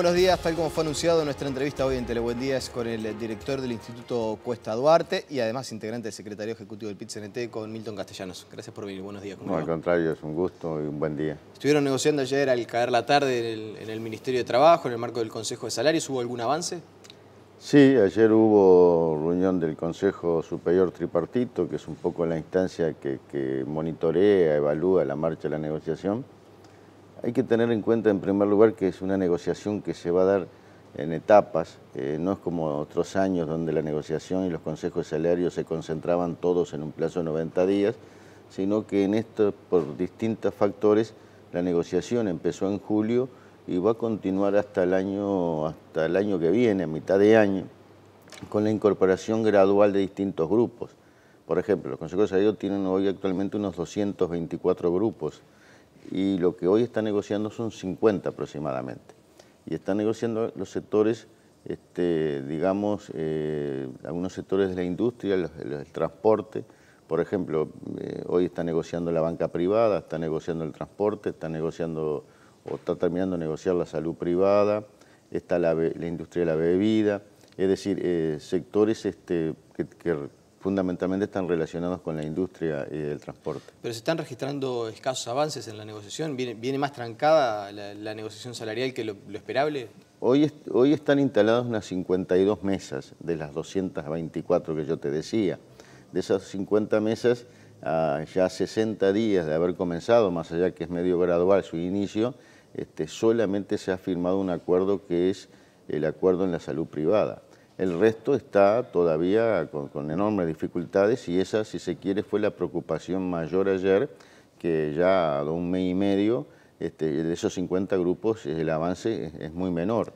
buenos días. Tal como fue anunciado, nuestra entrevista hoy en Telebuen Día con el director del Instituto Cuesta Duarte y además integrante del secretario ejecutivo del pit con Milton Castellanos. Gracias por venir. Buenos días. No, al contrario, es un gusto y un buen día. Estuvieron negociando ayer al caer la tarde en el, Ministerio de Trabajo, en el marco del Consejo de Salarios. ¿Hubo algún avance? Sí, ayer hubo reunión del Consejo Superior Tripartito, que es un poco la instancia que monitorea, evalúa la marcha de la negociación hay que tener en cuenta, en primer lugar, que es una negociación que se va a dar en etapas, eh, no es como otros años donde la negociación y los consejos de salario se concentraban todos en un plazo de 90 días, sino que en esto, por distintos factores, la negociación empezó en julio y va a continuar hasta el año, hasta el año que viene, a mitad de año, con la incorporación gradual de distintos grupos. Por ejemplo, los consejos de salario tienen hoy actualmente unos 224 grupos, y lo que hoy está negociando son 50 aproximadamente. Y están negociando los sectores, este, digamos, eh, algunos sectores de la industria, el transporte, por ejemplo, eh, hoy está negociando la banca privada, está negociando el transporte, está negociando o está terminando de negociar la salud privada, está la, industria de la bebida, es decir, eh, sectores este, que fundamentalmente están relacionados con la industria y el transporte. Pero se están registrando escasos avances en la negociación. ¿Viene, más trancada la, negociación salarial que lo, esperable? Hoy, hoy están instaladas unas 52 mesas de las 224 que yo te decía. De esas 50 mesas, ah, ya 60 días de haber comenzado, más allá que es medio gradual su inicio, este, solamente se ha firmado un acuerdo que es el acuerdo en la salud privada el resto está todavía con, enormes dificultades y esa, si se quiere, fue la preocupación mayor ayer, que ya a un mes y medio, este, de esos 50 grupos, el avance es, muy menor.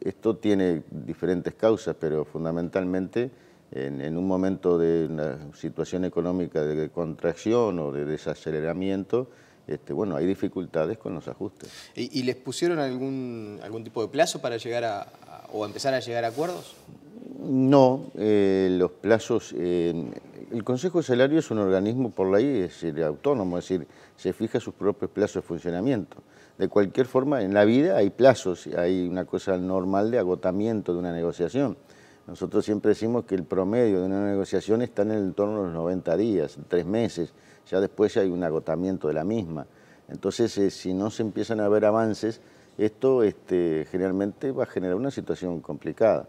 Esto tiene diferentes causas, pero fundamentalmente en, un momento de una situación económica de contracción o de desaceleramiento, este, bueno, hay dificultades con los ajustes. ¿Y, y les pusieron algún, algún tipo de plazo para llegar a, o empezar a llegar a acuerdos? No, eh, los plazos... Eh, el Consejo de Salario es un organismo por ley es decir, autónomo, es decir, se fija sus propios plazos de funcionamiento. De cualquier forma, en la vida hay plazos, hay una cosa normal de agotamiento de una negociación. Nosotros siempre decimos que el promedio de una negociación está en el torno de los 90 días, tres meses, ya después hay un agotamiento de la misma. Entonces, eh, si no se empiezan a ver avances, esto este, generalmente va a generar una situación complicada.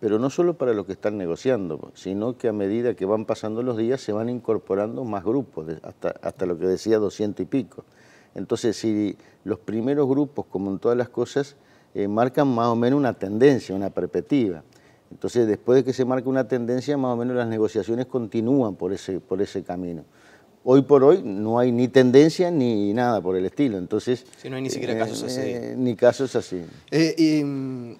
Pero no solo para los que están negociando, sino que a medida que van pasando los días se van incorporando más grupos, hasta, lo que decía 200 y pico. Entonces, si los primeros grupos, como en todas las cosas, eh, marcan más o menos una tendencia, una perspectiva. Entonces, después de que se marque una tendencia, más o menos las negociaciones continúan por ese camino hoy por hoy no hay ni tendencia ni nada por el estilo. Entonces. no hay ni siquiera eh, casos así. Eh, ni casos así. Eh, mm,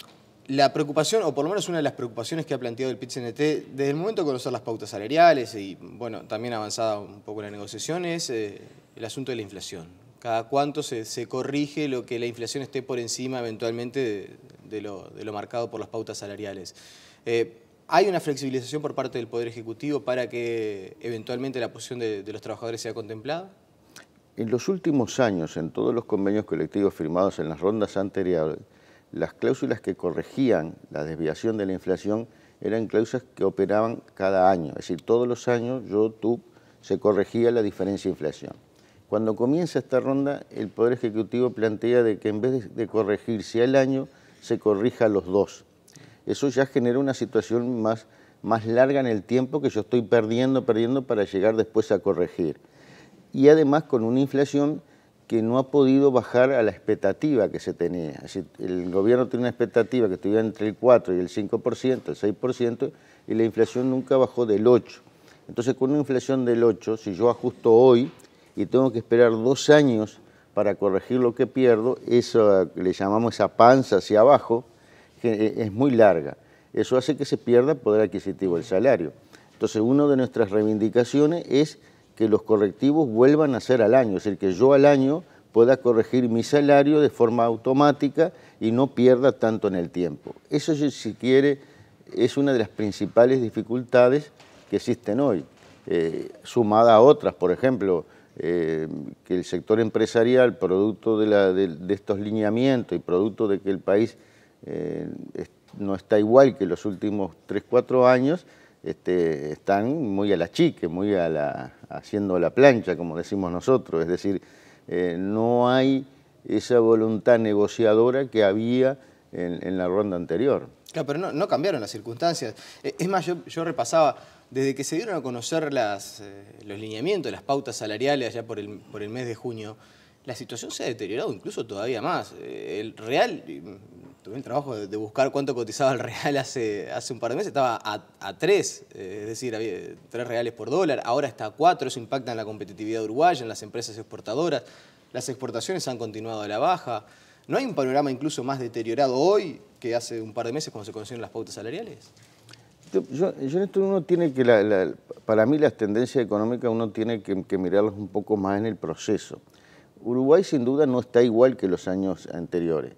la preocupación, o por lo menos una de las preocupaciones que ha planteado el pit desde el momento de conocer las pautas salariales y, bueno, también avanzada un poco la negociación, es el asunto de la inflación. Cada cuánto se, corrige lo que la inflación esté por encima eventualmente de, lo, marcado por las pautas salariales. ¿Hay una flexibilización por parte del Poder Ejecutivo para que eventualmente la posición de, los trabajadores sea contemplada? En los últimos años, en todos los convenios colectivos firmados en las rondas anteriores, las cláusulas que corregían la desviación de la inflación eran cláusulas que operaban cada año. Es decir, todos los años yo, tú, se corregía la diferencia de inflación. Cuando comienza esta ronda, el Poder Ejecutivo plantea de que en vez de corregirse al año, se corrija los dos eso ya genera una situación más, más larga en el tiempo que yo estoy perdiendo, perdiendo para llegar después a corregir. Y además con una inflación que no ha podido bajar a la expectativa que se tenía. el gobierno tiene una expectativa que estuviera entre el 4 y el 5%, el 6%, y la inflación nunca bajó del 8%. Entonces, con una inflación del 8%, si yo ajusto hoy y tengo que esperar dos años para corregir lo que pierdo, eso le llamamos esa panza hacia abajo, e, es muy larga. Eso hace que se pierda poder adquisitivo del salario. Entonces, una de nuestras reivindicaciones es que los correctivos vuelvan a ser al año, es decir, que yo al año pueda corregir mi salario de forma automática y no pierda tanto en el tiempo. Eso, si quiere, es una de las principales dificultades que existen hoy, eh, sumada a otras, por ejemplo, eh, que el sector empresarial, producto de estos lineamientos y producto de que el país eh, no está igual que los últimos 3, 4 años, este, están muy a la chique, muy a la, haciendo la plancha, como decimos nosotros. Es decir, eh, no hay esa voluntad negociadora que había en, la ronda anterior. Claro, pero no, cambiaron las circunstancias. Eh, es más, yo, repasaba, desde que se dieron a conocer los lineamientos, las pautas salariales ya por el, por el mes de junio, la situación se ha deteriorado incluso todavía más. El Real el trabajo de, buscar cuánto cotizaba el real hace, hace un par de meses. Estaba a 3, eh, es decir, había 3 reales por dólar. Ahora está a 4. Eso impacta en la competitividad uruguaya, en las empresas exportadoras. Las exportaciones han continuado a la baja. ¿No hay un panorama incluso más deteriorado hoy que hace un par de meses cuando se conocieron las pautas salariales? esto uno tiene que, para mí las tendencias económicas uno tiene que, que, mirarlas un poco más en el proceso. Uruguay sin duda no está igual que los años anteriores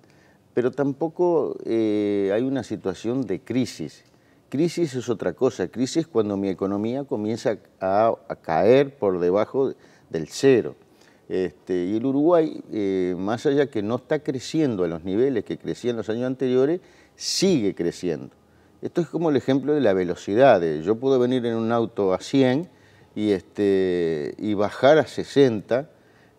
pero tampoco eh, hay una situación de crisis. Crisis es otra cosa, crisis cuando mi economía comienza a, caer por debajo del cero. Este, y el Uruguay, eh, más allá que no está creciendo a los niveles que crecía en los años anteriores, sigue creciendo. Esto es como el ejemplo de la velocidad. Yo puedo venir en un auto a 100 este, y bajar a 60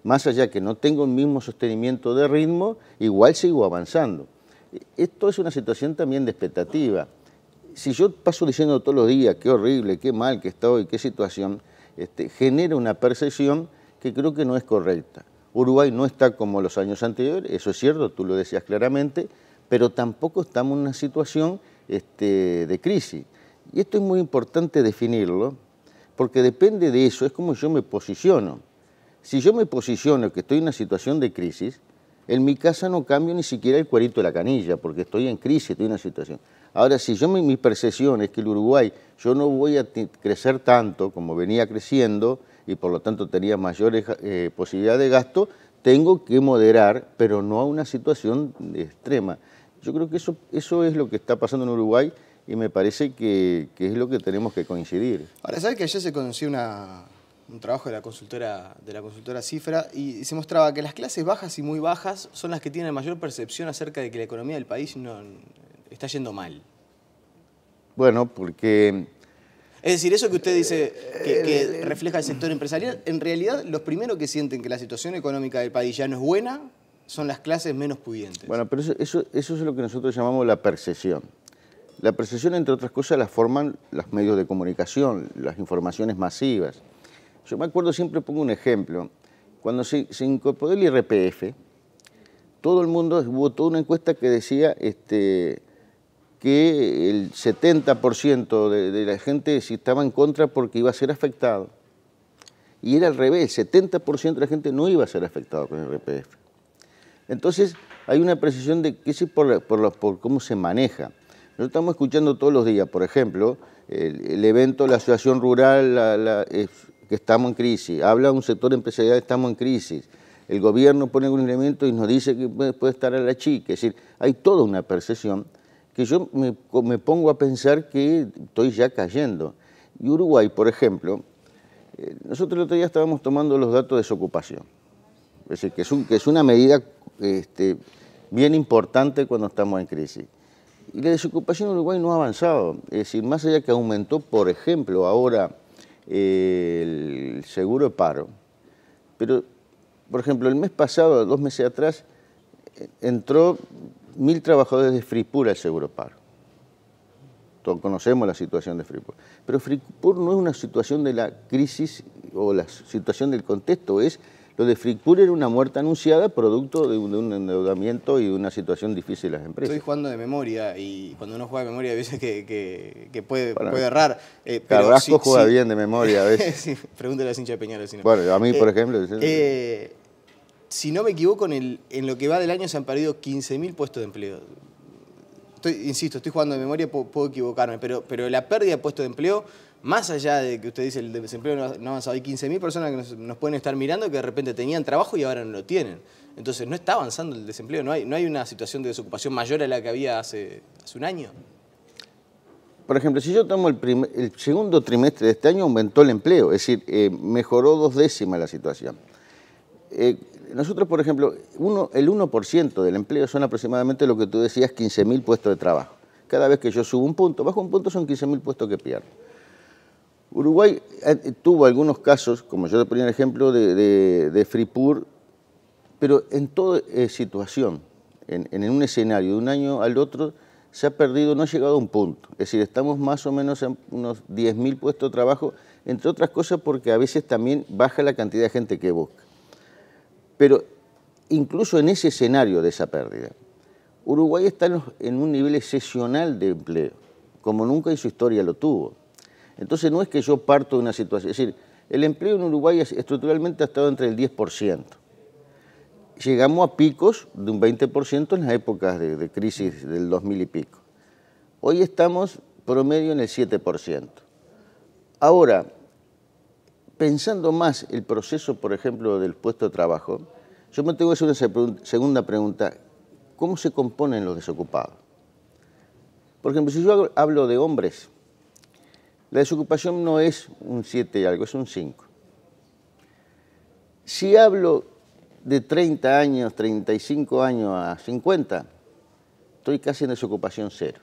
más allá que no tengo el mismo sostenimiento de ritmo, igual sigo avanzando. Esto es una situación también de expectativa. Si yo paso diciendo todos los días qué horrible, qué mal que está hoy, qué situación, este, genera una percepción que creo que no es correcta. Uruguay no está como los años anteriores, eso es cierto, tú lo decías claramente, pero tampoco estamos en una situación este, de crisis. Y esto es muy importante definirlo, porque depende de eso, es como yo me posiciono. Si yo me posiciono que estoy en una situación de crisis, en mi casa no cambio ni siquiera el cuerito de la canilla, porque estoy en crisis, estoy en una situación. Ahora, si yo mi, percepción es que el Uruguay, yo no voy a crecer tanto como venía creciendo y por lo tanto tenía mayores eh, posibilidades de gasto, tengo que moderar, pero no a una situación extrema. Yo creo que eso, eso es lo que está pasando en Uruguay y me parece que, que es lo que tenemos que coincidir. Ahora, ¿sabes que ayer se conoció una, un trabajo de la consultora de la consultora Cifra y se mostraba que las clases bajas y muy bajas son las que tienen mayor percepción acerca de que la economía del país no, está yendo mal. Bueno, porque... Es decir, eso que usted dice que, eh, eh, refleja el sector empresarial, en realidad los primeros que sienten que la situación económica del país ya no es buena son las clases menos pudientes. Bueno, pero eso, eso es lo que nosotros llamamos la percepción. La percepción, entre otras cosas, la forman los medios de comunicación, las informaciones masivas. Yo me acuerdo, siempre pongo un ejemplo, cuando se, incorporó el IRPF, todo el mundo, hubo toda una encuesta que decía este, que el 70% de, la gente estaba en contra porque iba a ser afectado. Y era al revés, 70% de la gente no iba a ser afectado con el IRPF. Entonces, hay una precisión de que es por, cómo se maneja. Nosotros estamos escuchando todos los días, por ejemplo, el, evento, la situación rural, la, que estamos en crisis, habla un sector empresarial estamos en crisis, el gobierno pone un elemento y nos dice que puede estar a la chica, es decir, hay toda una percepción que yo me, pongo a pensar que estoy ya cayendo. Y Uruguay, por ejemplo, eh, nosotros el otro día estábamos tomando los datos de desocupación, es decir, que es, una medida este, bien importante cuando estamos en crisis. Y la desocupación en Uruguay no ha avanzado, es decir, más allá que aumentó, por ejemplo, ahora el seguro paro. Pero, por ejemplo, el mes pasado, dos meses atrás, entró mil trabajadores de Fripur al seguro paro. Todos conocemos la situación de Fripur. Pero Fripur no es una situación de la crisis o la situación del contexto, es lo de fricción era una muerte anunciada producto de un, endeudamiento y de una situación difícil de las empresas. Estoy jugando de memoria y cuando uno juega de memoria a veces que, puede, errar. Eh, Carrasco juega bien de memoria a veces. pregúntale a Cincha Peñarol. Si no. Bueno, a mí, por eh, ejemplo... Eh, si no me equivoco, en, en, lo que va del año se han perdido 15.000 puestos de empleo insisto, estoy jugando de memoria, puedo, equivocarme, pero, pero la pérdida de puestos de empleo, más allá de que usted dice el desempleo no, ha avanzado, hay 15.000 personas que nos, pueden estar mirando que de repente tenían trabajo y ahora no lo tienen. Entonces, ¿no está avanzando el desempleo? ¿No hay, no hay una situación de desocupación mayor a la que había hace, hace un año? Por ejemplo, si yo tomo el, segundo trimestre de este año, aumentó el empleo, es decir, eh, mejoró dos décimas la situación. Eh, nosotros, por ejemplo, uno, el 1% del empleo son aproximadamente lo que tú decías, 15.000 puestos de trabajo. Cada vez que yo subo un punto, bajo un punto son 15.000 puestos que pierdo. Uruguay eh, tuvo algunos casos, como yo te ponía el ejemplo de, de, pero en toda eh, situación, en, en, un escenario, de un año al otro, se ha perdido, no ha llegado a un punto. Es decir, estamos más o menos en unos 10.000 puestos de trabajo, entre otras cosas porque a veces también baja la cantidad de gente que busca. Pero incluso en ese escenario de esa pérdida, Uruguay está en un nivel excepcional de empleo, como nunca en su historia lo tuvo. Entonces no es que yo parto de una situación, es decir, el empleo en Uruguay estructuralmente ha estado entre el 10%. Llegamos a picos de un 20% en las épocas de, crisis del 2000 y pico. Hoy estamos promedio en el 7%. Ahora, pensando más el proceso, por ejemplo, del puesto de trabajo, yo me tengo que hacer una segunda pregunta. ¿Cómo se componen los desocupados? Por ejemplo, si yo hablo de hombres, la desocupación no es un 7 y algo, es un 5. Si hablo de 30 años, 35 años a 50, estoy casi en desocupación cero.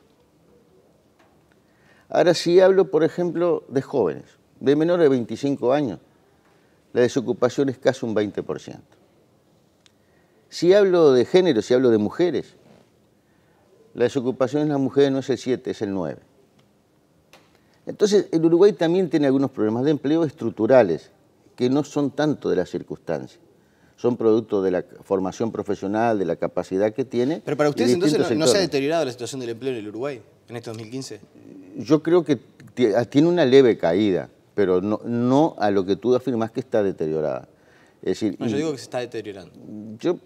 Ahora, si hablo, por ejemplo, de jóvenes, de menores de 25 años. La desocupación es casi un 20%. Si hablo de género, si hablo de mujeres, la desocupación en las mujeres no es el 7, es el 9. Entonces, el Uruguay también tiene algunos problemas de empleo estructurales, que no son tanto de las circunstancias. Son producto de la formación profesional, de la capacidad que tiene. Pero para ustedes entonces no, no se ha deteriorado la situación del empleo en el Uruguay en este 2015. Yo creo que tiene una leve caída pero no, a lo que tú afirmas que está deteriorada. Es decir, no, yo digo que se está deteriorando. Yo,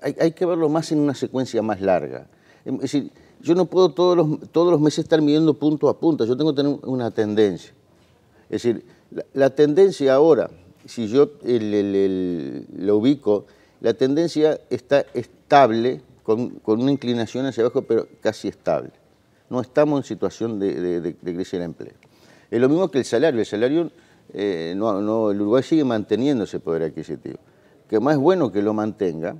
hay, que verlo más en una secuencia más larga. Es decir, yo no puedo todos los, todos los meses estar midiendo punto a punto, yo tengo que tener una tendencia. Es decir, la, tendencia ahora, si yo la lo ubico, la tendencia está estable, con, una inclinación hacia abajo, pero casi estable. No estamos en situación de, de, crecer el empleo. Es lo mismo que el salario. El salario, eh, no, el Uruguay sigue manteniendo ese poder adquisitivo. Que más bueno que lo mantenga,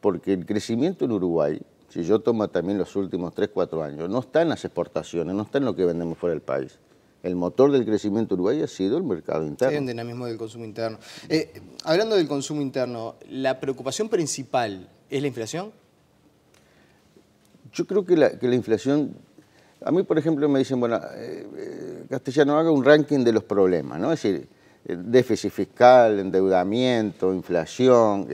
porque el crecimiento en Uruguay, si yo tomo también los últimos 3, 4 años, no está en las exportaciones, no está en lo que vendemos fuera del país el motor del crecimiento uruguayo ha sido el mercado interno. el dinamismo del consumo interno. Eh, hablando del consumo interno, ¿la preocupación principal es la inflación? Yo creo que la, que la inflación a mí, por ejemplo, me dicen, bueno, eh, eh, Castellano, haga un ranking de los problemas, ¿no? Es decir, eh, déficit fiscal, endeudamiento, inflación,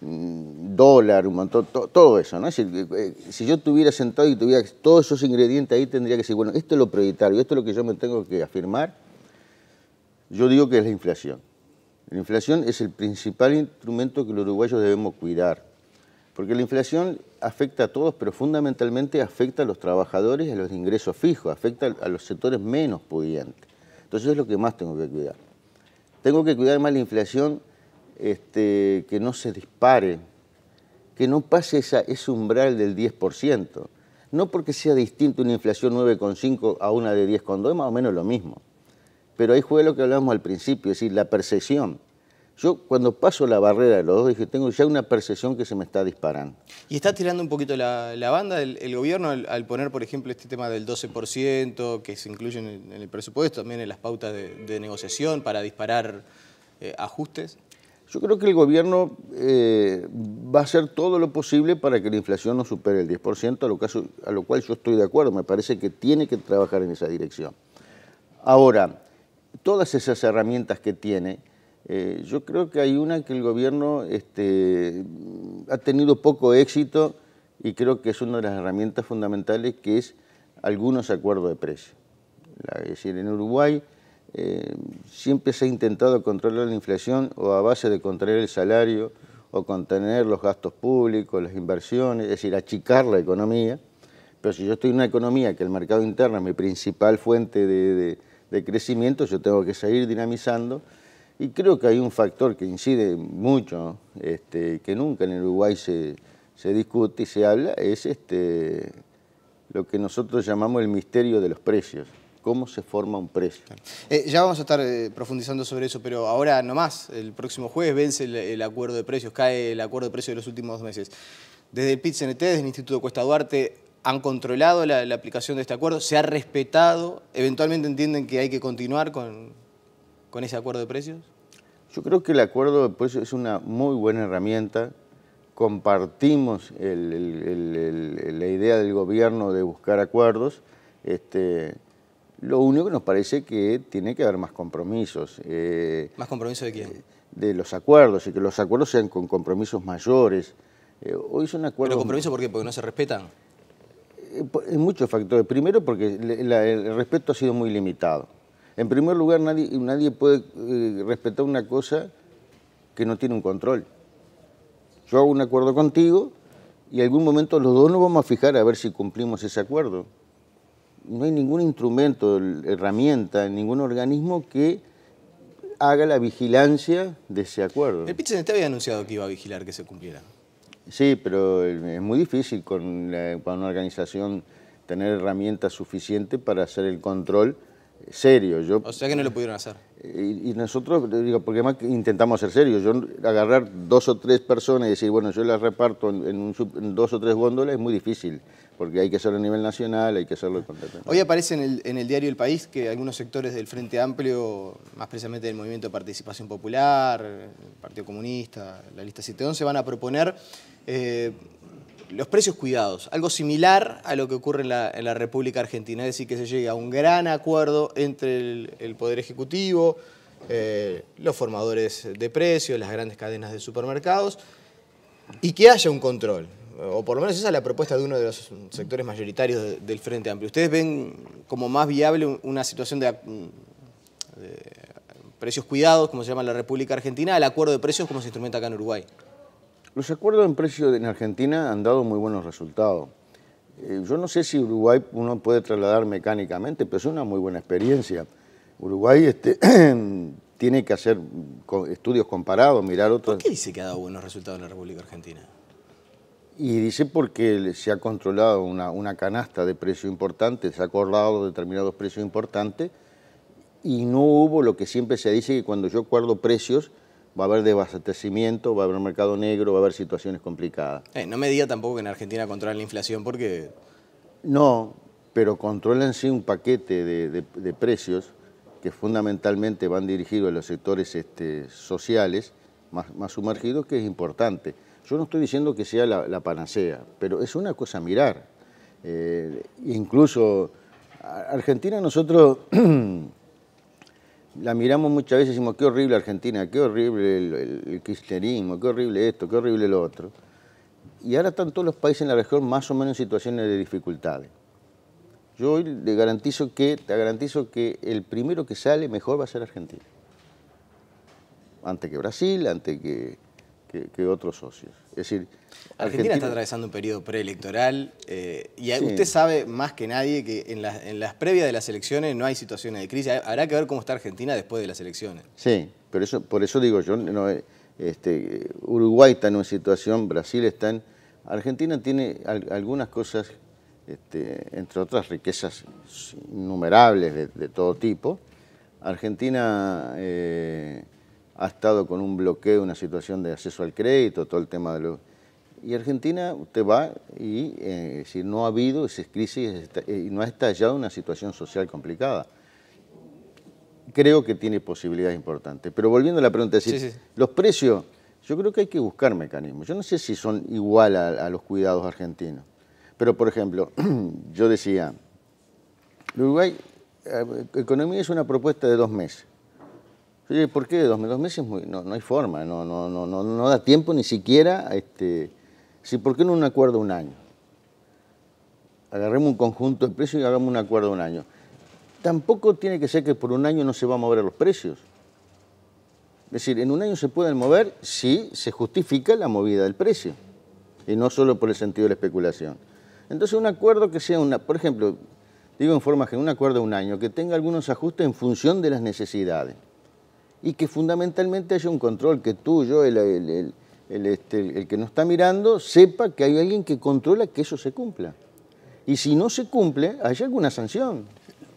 mm, dólar, un montón, todo eso, ¿no? Es decir, si yo estuviera sentado y tuviera todos esos ingredientes ahí, tendría que decir, bueno, esto es lo prioritario, esto es lo que yo me tengo que afirmar. Yo digo que es la inflación. La inflación es el principal instrumento que los uruguayos debemos cuidar porque la inflación afecta a todos, pero fundamentalmente afecta a los trabajadores y a los ingresos fijos, afecta a los sectores menos pudientes. Entonces es lo que más tengo que cuidar. Tengo que cuidar más la inflación, este, que no se dispare, que no pase esa, ese umbral del 10%. No porque sea distinto una inflación 9,5 a una de 10,2, es más o menos lo mismo. Pero ahí juega lo que hablábamos al principio, es decir, la percepción. Yo cuando paso la barrera de los dos dije, tengo ya una percepción que se me está disparando. ¿Y está tirando un poquito la, banda el, gobierno al, poner, por ejemplo, este tema del 12% que se incluye en el, presupuesto, también en las pautas de, negociación para disparar eh, ajustes? Yo creo que el gobierno eh, va a hacer todo lo posible para que la inflación no supere el 10%, a lo cual yo estoy de acuerdo, me parece que tiene que trabajar en esa dirección. Ahora, todas esas herramientas que tiene eh, yo creo que hay una que el gobierno este, ha tenido poco éxito y creo que es una de las herramientas fundamentales que es algunos acuerdos de precio. es decir, en Uruguay eh, siempre se ha intentado controlar la inflación o a base de contraer el salario o contener los gastos públicos, las inversiones, es decir, achicar la economía. Pero si yo estoy en una economía que el mercado interno es mi principal fuente de, de crecimiento, yo tengo que seguir dinamizando y creo que hay un factor que incide mucho, este, que nunca en el Uruguay se, discute y se habla, es este, lo que nosotros llamamos el misterio de los precios. ¿Cómo se forma un precio? Eh, ya vamos a estar eh, profundizando sobre eso, pero ahora nomás, el próximo jueves vence el, acuerdo de precios, cae el acuerdo de precios de los últimos dos meses. Desde el pit desde el Instituto Cuesta Duarte, han controlado la, aplicación de este acuerdo, se ha respetado, eventualmente entienden que hay que continuar con, con ese acuerdo de precios? Yo creo que el acuerdo de precios es una muy buena herramienta. Compartimos la idea del gobierno de buscar acuerdos. Este, lo único que nos parece que tiene que haber más compromisos. Eh, ¿Más compromisos de quién? De los acuerdos, y que los acuerdos sean con compromisos mayores. Eh, hoy son acuerdos... ¿Pero compromisos por qué? ¿Porque no se respetan? Eh, en muchos factores. Primero porque el respeto ha sido muy limitado. En primer lugar, nadie, puede eh, respetar una cosa que no tiene un control. Yo hago un acuerdo contigo y en algún momento los dos nos vamos a fijar a ver si cumplimos ese acuerdo. No hay ningún instrumento, herramienta, ningún organismo que haga la vigilancia de ese acuerdo. El se te había anunciado que iba a vigilar que se cumpliera. Sí, pero eh, es muy difícil con una organización tener herramientas suficientes para hacer el control serio. Yo, o sea que no lo pudieron hacer. Y, nosotros, digo, porque más intentamos ser serios. Yo agarrar dos o tres personas y decir, bueno, yo las reparto en, dos o tres góndolas es muy difícil, porque hay que hacerlo a nivel nacional, hay que hacerlo Hoy aparece en el, diario El País que algunos sectores del Frente Amplio, más precisamente del Movimiento de Participación Popular, el Partido Comunista, la lista 711, van a proponer... Eh, los precios cuidados, algo similar a lo que ocurre en la, República Argentina, es decir, que se llegue a un gran acuerdo entre el, Poder Ejecutivo, eh, los formadores de precios, las grandes cadenas de supermercados, y que haya un control. O por lo menos esa es la propuesta de uno de los sectores mayoritarios del Frente Amplio. ¿Ustedes ven como más viable una situación de, de precios cuidados, como se llama en la República Argentina, al acuerdo de precios como se instrumenta acá en Uruguay? Los acuerdos en precio en Argentina han dado muy buenos resultados. Eh, yo no sé si Uruguay uno puede trasladar mecánicamente, pero es una muy buena experiencia. Uruguay este, tiene que hacer estudios comparados, mirar otros. ¿Por qué dice que ha dado buenos resultados en la República Argentina? Y dice porque se ha controlado una, una canasta de precios importantes, se ha acordado determinados precios importantes y no hubo lo que siempre se dice que cuando yo acuerdo precios va a haber desabastecimiento, va a haber mercado negro, va a haber situaciones complicadas. Eh, no me diga tampoco que en Argentina controlan la inflación porque... No, pero controlan sí un paquete de, precios que fundamentalmente van dirigidos a los sectores este, sociales más, sumergidos, que es importante. Yo no estoy diciendo que sea la, panacea, pero es una cosa a mirar. Eh, incluso Argentina nosotros la miramos muchas veces y decimos, qué horrible Argentina, qué horrible el, el, qué horrible esto, qué horrible lo otro. Y ahora están todos los países en la región más o menos en situaciones de dificultades. Yo le garantizo que, te garantizo que el primero que sale mejor va a ser Argentina. Antes que Brasil, antes que otros socios. Es decir, Argentina, está atravesando un periodo preelectoral eh, y usted sabe más que nadie que en, en las previas de las elecciones no hay situaciones de crisis. Habrá que ver cómo está Argentina después de las elecciones. Sí, pero por eso digo yo, no, este, Uruguay está en una situación, Brasil está en... Argentina tiene algunas cosas, este, entre otras riquezas innumerables de, todo tipo. Argentina... Eh, ha estado con un bloqueo, una situación de acceso al crédito, todo el tema de los... Y Argentina, usted va y eh, si no ha habido esa crisis eh, y no ha estallado una situación social complicada. Creo que tiene posibilidades importantes. Pero volviendo a la pregunta, los precios, yo creo que hay que buscar mecanismos. Yo no sé si son igual a, a los cuidados argentinos. Pero, por ejemplo, yo decía, Uruguay, eh, economía es una propuesta de dos meses. ¿por qué? Dos, meses no, hay forma, no, no, no, no, da tiempo ni siquiera. Este, ¿Por qué no un acuerdo un año? Agarremos un conjunto de precios y hagamos un acuerdo un año. Tampoco tiene que ser que por un año no se van a mover los precios. Es decir, en un año se pueden mover si se justifica la movida del precio y no solo por el sentido de la especulación. Entonces un acuerdo que sea una, por ejemplo, digo en forma que un acuerdo de un año que tenga algunos ajustes en función de las necesidades y que fundamentalmente haya un control, que tú, yo, este, el, que nos está mirando, sepa que hay alguien que controla que eso se cumpla. Y si no se cumple, hay alguna sanción.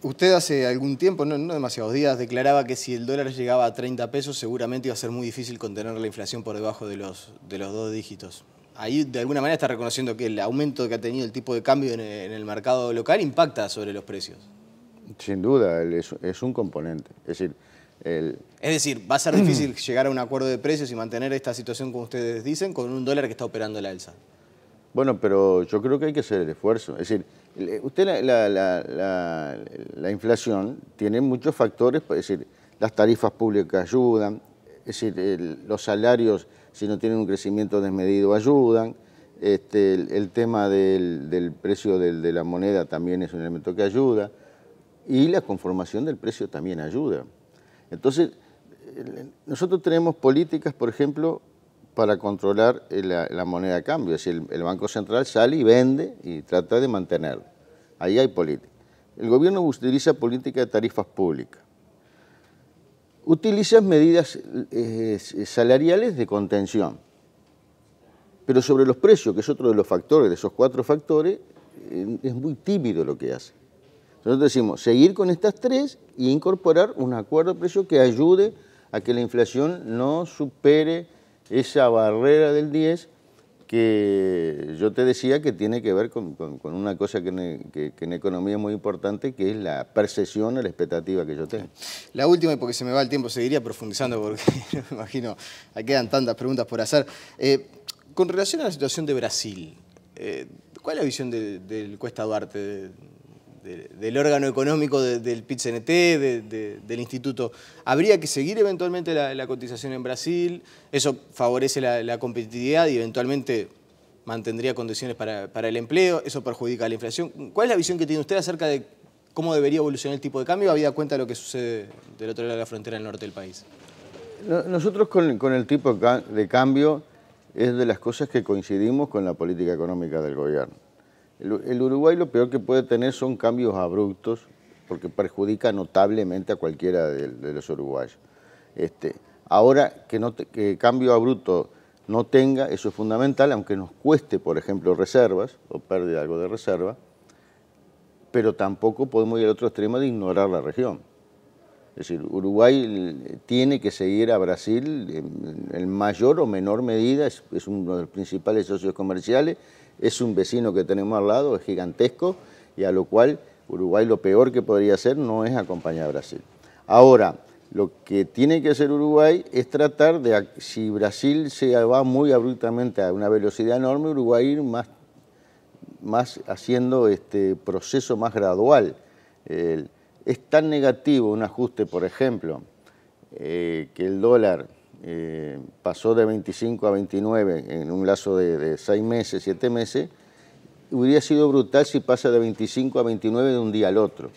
Usted hace algún tiempo, no, demasiados días, declaraba que si el dólar llegaba a 30 pesos seguramente iba a ser muy difícil contener la inflación por debajo de los, de los dos dígitos ahí de alguna manera está reconociendo que el aumento que ha tenido el tipo de cambio en el, mercado local impacta sobre los precios. Sin duda, es, un componente. Es decir, es decir, va a ser difícil llegar a un acuerdo de precios y mantener esta situación, como ustedes dicen, con un dólar que está operando la alza. Bueno, pero yo creo que hay que hacer el esfuerzo. Es decir, usted la, inflación tiene muchos factores, es decir, las tarifas públicas ayudan, es decir, los salarios, si no tienen un crecimiento desmedido, ayudan. Este, el, tema del, precio de la moneda también es un elemento que ayuda. Y la conformación del precio también ayuda. Entonces, nosotros tenemos políticas, por ejemplo, para controlar la, moneda de cambio. Es decir, el, Banco Central sale y vende y trata de mantenerlo. Ahí hay política. El gobierno utiliza política de tarifas públicas. Utiliza medidas eh, salariales de contención. Pero sobre los precios, que es otro de los factores, de esos cuatro factores, eh, es muy tímido lo que hace. Nosotros decimos seguir con estas tres e incorporar un acuerdo de precio que ayude a que la inflación no supere esa barrera del 10 que yo te decía que tiene que ver con, una cosa que, en economía es muy importante, que es la percepción o la expectativa que yo tengo. La última, y porque se me va el tiempo, seguiría profundizando porque me imagino, quedan tantas preguntas por hacer. Eh, con relación a la situación de Brasil, eh, ¿cuál es la visión del Cuesta Duarte? del órgano económico del pit del instituto. Habría que seguir eventualmente la, cotización en Brasil, eso favorece la, competitividad y eventualmente mantendría condiciones para, el empleo, eso perjudica la inflación. ¿Cuál es la visión que tiene usted acerca de cómo debería evolucionar el tipo de cambio, habida cuenta de lo que sucede del otro lado de la frontera del norte del país? Nosotros con el tipo de cambio es de las cosas que coincidimos con la política económica del gobierno. El, Uruguay lo peor que puede tener son cambios abruptos, porque perjudica notablemente a cualquiera de, los uruguayos. Este, ahora que, cambio abrupto no tenga, eso es fundamental, aunque nos cueste, por ejemplo, reservas o perde algo de reserva, pero tampoco podemos ir al otro extremo de ignorar la región. Es decir, Uruguay eh, tiene que seguir a Brasil en, mayor o menor medida, es, uno de los principales socios comerciales, es un vecino que tenemos al lado, es gigantesco, y a lo cual Uruguay lo peor que podría hacer no es acompañar a Brasil. Ahora, lo que tiene que hacer Uruguay es tratar de, si Brasil se va muy abruptamente a una velocidad enorme, Uruguay ir más, más haciendo este proceso más gradual. El, es tan negativo un ajuste, por ejemplo, eh, que el dólar eh, pasó de 25 a 29 en un lazo de, seis 6 meses, 7 meses, hubiera sido brutal si pasa de 25 a 29 de un día al otro.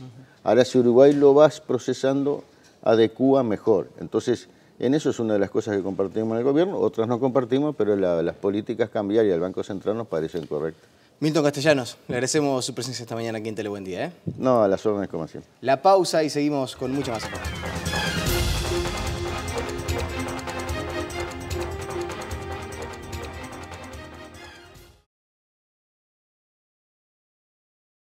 Ahora si Uruguay lo vas procesando, adecua mejor. Entonces, en eso es una de las cosas que compartimos en el gobierno, otras no compartimos, pero las políticas cambiarias del Banco Central nos parecen correctas. Milton Castellanos, le agradecemos su presencia esta mañana aquí en Telebuen Día. ¿eh? No, a las órdenes como siempre. La pausa y seguimos con mucha más información.